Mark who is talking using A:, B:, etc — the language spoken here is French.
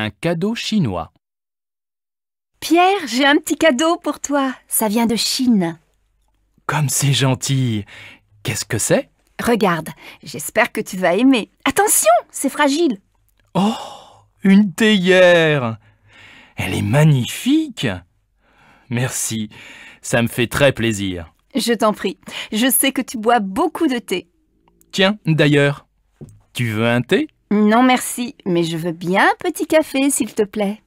A: Un cadeau chinois.
B: Pierre, j'ai un petit cadeau pour toi. Ça vient de Chine.
A: Comme c'est gentil. Qu'est-ce que c'est
B: Regarde, j'espère que tu vas aimer. Attention, c'est fragile.
A: Oh, une théière. Elle est magnifique. Merci, ça me fait très plaisir.
C: Je t'en prie, je sais que tu bois beaucoup de thé.
A: Tiens, d'ailleurs, tu veux un thé
C: non merci, mais je veux bien un petit
D: café, s'il te plaît.